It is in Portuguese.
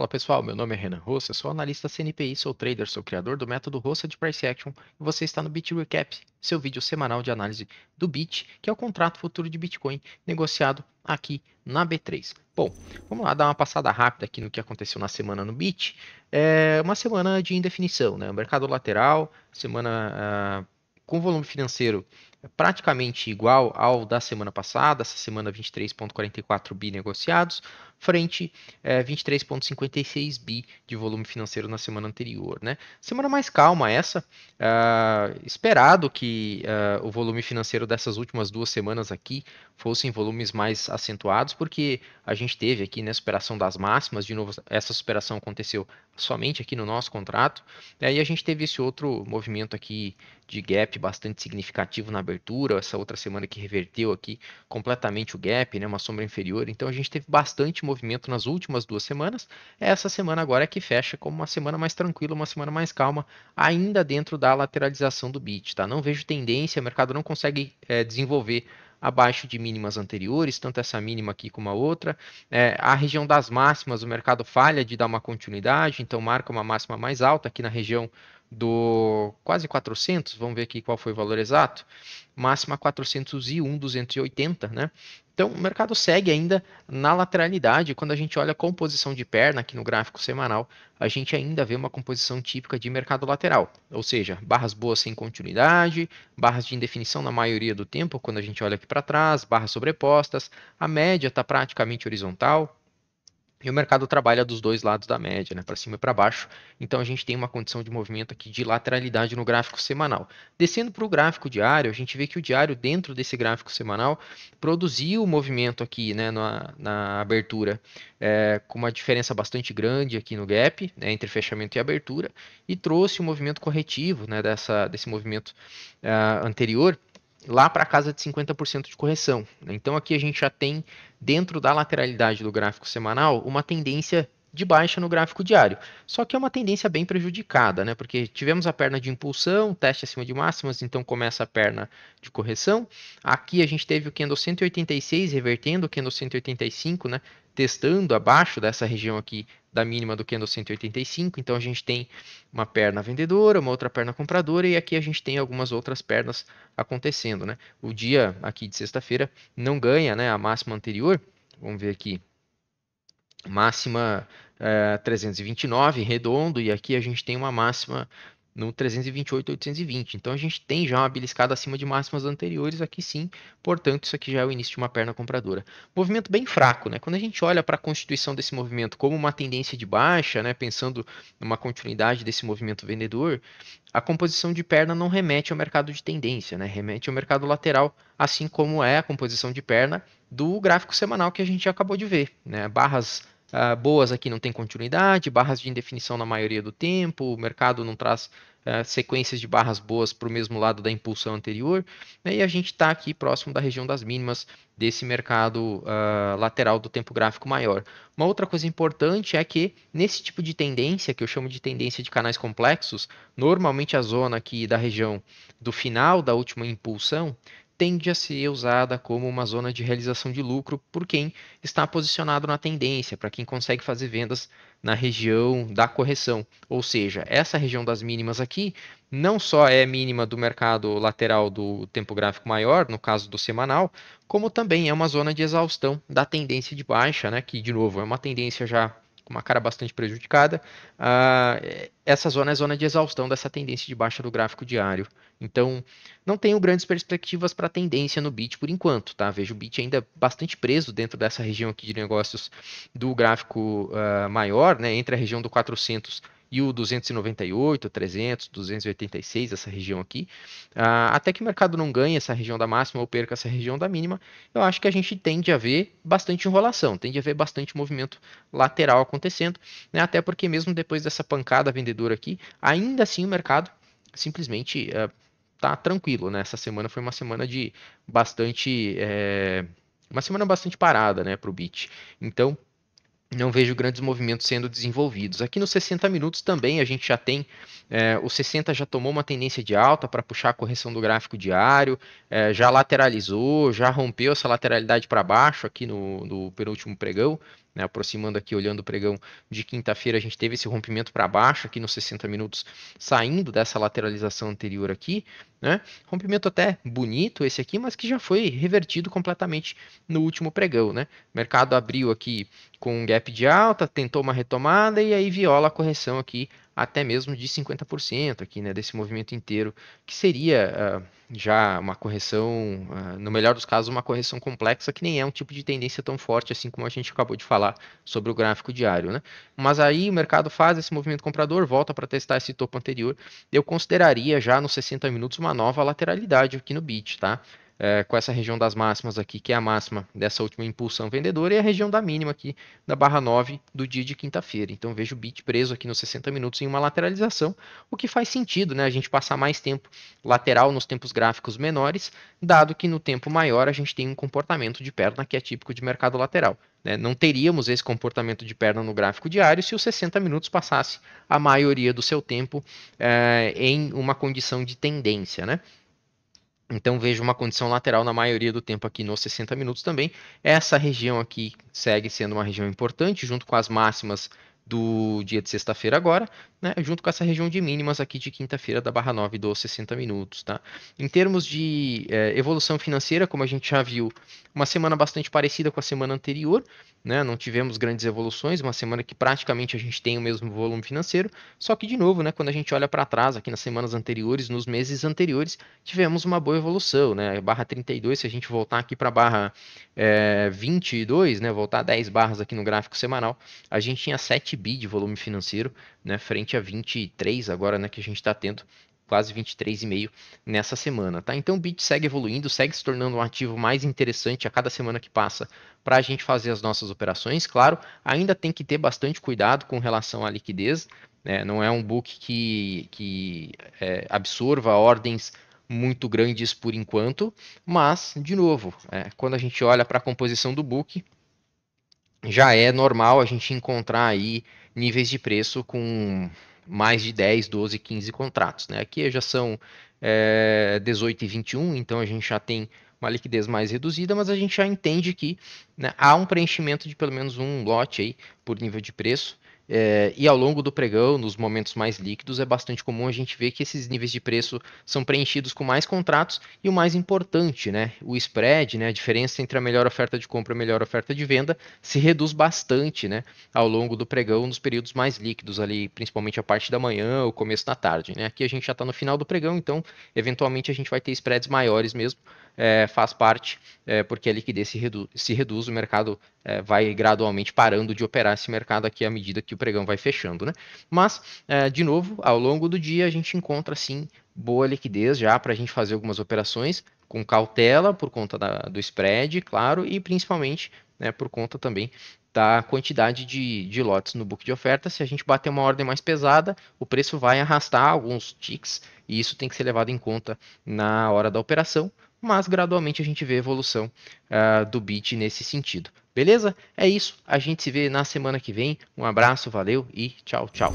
Fala pessoal, meu nome é Renan Rossa, sou analista CNPI, sou trader, sou criador do método Rossa de Price Action e você está no Bit Recap, seu vídeo semanal de análise do Bit, que é o contrato futuro de Bitcoin negociado aqui na B3. Bom, vamos lá dar uma passada rápida aqui no que aconteceu na semana no Bit. É uma semana de indefinição, né? O mercado lateral, semana uh, com volume financeiro praticamente igual ao da semana passada, essa semana 23,44 bi negociados frente é, 23,56 bi de volume financeiro na semana anterior. Né? Semana mais calma essa, uh, esperado que uh, o volume financeiro dessas últimas duas semanas aqui fossem volumes mais acentuados, porque a gente teve aqui né, superação das máximas, de novo, essa superação aconteceu somente aqui no nosso contrato, né, e a gente teve esse outro movimento aqui de gap bastante significativo na abertura, essa outra semana que reverteu aqui completamente o gap, né, uma sombra inferior, então a gente teve bastante movimento nas últimas duas semanas. Essa semana agora é que fecha como uma semana mais tranquila, uma semana mais calma, ainda dentro da lateralização do BIT. Tá? Não vejo tendência, o mercado não consegue é, desenvolver abaixo de mínimas anteriores, tanto essa mínima aqui como a outra. É, a região das máximas, o mercado falha de dar uma continuidade, então marca uma máxima mais alta aqui na região do quase 400, vamos ver aqui qual foi o valor exato, máxima 401, 280, né? Então, o mercado segue ainda na lateralidade. Quando a gente olha a composição de perna aqui no gráfico semanal, a gente ainda vê uma composição típica de mercado lateral, ou seja, barras boas sem continuidade, barras de indefinição na maioria do tempo, quando a gente olha aqui para trás, barras sobrepostas, a média está praticamente horizontal, e o mercado trabalha dos dois lados da média, né, para cima e para baixo. Então a gente tem uma condição de movimento aqui de lateralidade no gráfico semanal. Descendo para o gráfico diário, a gente vê que o diário dentro desse gráfico semanal produziu o movimento aqui né, na, na abertura, é, com uma diferença bastante grande aqui no gap né, entre fechamento e abertura, e trouxe o um movimento corretivo né, dessa, desse movimento uh, anterior lá para casa de 50% de correção. Né? Então aqui a gente já tem, dentro da lateralidade do gráfico semanal, uma tendência de baixa no gráfico diário. Só que é uma tendência bem prejudicada, né? Porque tivemos a perna de impulsão, teste acima de máximas, então começa a perna de correção. Aqui a gente teve o candle 186 revertendo o candle 185, né? Testando abaixo dessa região aqui da mínima do candle 185. Então a gente tem uma perna vendedora, uma outra perna compradora e aqui a gente tem algumas outras pernas acontecendo, né? O dia aqui de sexta-feira não ganha, né, a máxima anterior. Vamos ver aqui máxima 329 eh, redondo, e aqui a gente tem uma máxima no 328, 820. Então a gente tem já uma beliscada acima de máximas anteriores aqui sim, portanto isso aqui já é o início de uma perna compradora. Movimento bem fraco, né? Quando a gente olha para a constituição desse movimento como uma tendência de baixa, né, pensando numa continuidade desse movimento vendedor, a composição de perna não remete ao mercado de tendência, né? Remete ao mercado lateral, assim como é a composição de perna do gráfico semanal que a gente acabou de ver. Né? Barras uh, boas aqui não tem continuidade, barras de indefinição na maioria do tempo, o mercado não traz uh, sequências de barras boas para o mesmo lado da impulsão anterior, né? e a gente está aqui próximo da região das mínimas desse mercado uh, lateral do tempo gráfico maior. Uma outra coisa importante é que nesse tipo de tendência, que eu chamo de tendência de canais complexos, normalmente a zona aqui da região do final da última impulsão tende a ser usada como uma zona de realização de lucro por quem está posicionado na tendência, para quem consegue fazer vendas na região da correção. Ou seja, essa região das mínimas aqui não só é mínima do mercado lateral do tempo gráfico maior, no caso do semanal, como também é uma zona de exaustão da tendência de baixa, né, que de novo é uma tendência já com uma cara bastante prejudicada, uh, essa zona é zona de exaustão dessa tendência de baixa do gráfico diário. Então, não tenho grandes perspectivas para a tendência no BIT por enquanto, tá? Vejo o BIT ainda bastante preso dentro dessa região aqui de negócios do gráfico uh, maior, né? Entre a região do 400 e o 298, 300, 286, essa região aqui, uh, até que o mercado não ganhe essa região da máxima ou perca essa região da mínima, eu acho que a gente tende a ver bastante enrolação, tende a ver bastante movimento lateral acontecendo, né? até porque mesmo depois dessa pancada vendedora aqui, ainda assim o mercado simplesmente uh, tranquilo, né? Essa semana foi uma semana de bastante... É, uma semana bastante parada, né, para o BIT. Então, não vejo grandes movimentos sendo desenvolvidos. Aqui nos 60 minutos também a gente já tem, é, o 60 já tomou uma tendência de alta para puxar a correção do gráfico diário, é, já lateralizou, já rompeu essa lateralidade para baixo aqui no, no penúltimo pregão, né? aproximando aqui, olhando o pregão de quinta-feira, a gente teve esse rompimento para baixo aqui nos 60 minutos, saindo dessa lateralização anterior aqui, né? Rompimento até bonito esse aqui, mas que já foi revertido completamente no último pregão, né? mercado abriu aqui com um gap de alta, tentou uma retomada e aí viola a correção aqui até mesmo de 50% aqui, né, desse movimento inteiro, que seria uh, já uma correção, uh, no melhor dos casos, uma correção complexa, que nem é um tipo de tendência tão forte assim como a gente acabou de falar sobre o gráfico diário, né? Mas aí o mercado faz esse movimento comprador, volta para testar esse topo anterior, eu consideraria já nos 60 minutos uma nova lateralidade aqui no BIT, tá? é, com essa região das máximas aqui, que é a máxima dessa última impulsão vendedora, e a região da mínima aqui da barra 9 do dia de quinta-feira. Então vejo o bit preso aqui nos 60 minutos em uma lateralização, o que faz sentido, né? A gente passar mais tempo lateral nos tempos gráficos menores, dado que no tempo maior a gente tem um comportamento de perna que é típico de mercado lateral. Né? Não teríamos esse comportamento de perna no gráfico diário se os 60 minutos passasse a maioria do seu tempo é, em uma condição de tendência. Né? Então vejo uma condição lateral na maioria do tempo aqui nos 60 minutos também. Essa região aqui segue sendo uma região importante, junto com as máximas do dia de sexta-feira agora, né, junto com essa região de mínimas aqui de quinta-feira da barra 9 dos 60 minutos. Tá? Em termos de é, evolução financeira, como a gente já viu, uma semana bastante parecida com a semana anterior, né, não tivemos grandes evoluções, uma semana que praticamente a gente tem o mesmo volume financeiro, só que de novo, né, quando a gente olha para trás, aqui nas semanas anteriores, nos meses anteriores, tivemos uma boa evolução, né, barra 32, se a gente voltar aqui para a barra é, eh, 22, né, voltar 10 barras aqui no gráfico semanal, a gente tinha 7 bi de volume financeiro, né, frente a 23 agora, né, que a gente está tendo quase 23,5 nessa semana, tá? Então o Bit segue evoluindo, segue se tornando um ativo mais interessante a cada semana que passa para a gente fazer as nossas operações. Claro, ainda tem que ter bastante cuidado com relação à liquidez, né? Não é um book que, que é, absorva ordens muito grandes por enquanto, mas, de novo, é, quando a gente olha para a composição do book, já é normal a gente encontrar aí níveis de preço com mais de 10, 12, 15 contratos. Né? Aqui já são é, eh, 18 e 21, então a gente já tem uma liquidez mais reduzida, mas a gente já entende que né, há um preenchimento de pelo menos um lote aí por nível de preço. É, e ao longo do pregão, nos momentos mais líquidos, é bastante comum a gente ver que esses níveis de preço são preenchidos com mais contratos e o mais importante, né, o spread, né, a diferença entre a melhor oferta de compra e a melhor oferta de venda, se reduz bastante né, ao longo do pregão, nos períodos mais líquidos, ali, principalmente a parte da manhã ou começo da tarde. Né? Aqui a gente já está no final do pregão, então eventualmente a gente vai ter spreads maiores mesmo, é, faz parte, é, porque a é liquidez se, redu se reduz, o mercado é, vai gradualmente parando de operar esse mercado aqui à medida que o pregão vai fechando. Né? Mas, é, de novo, ao longo do dia a gente encontra sim boa liquidez já para a gente fazer algumas operações com cautela por conta da, do spread, claro, e principalmente né, por conta também da quantidade de, de lotes no book de oferta. Se a gente bater uma ordem mais pesada, o preço vai arrastar alguns ticks e isso tem que ser levado em conta na hora da operação mas gradualmente a gente vê a evolução uh, do bit nesse sentido. Beleza? É isso. A gente se vê na semana que vem. Um abraço, valeu e tchau, tchau.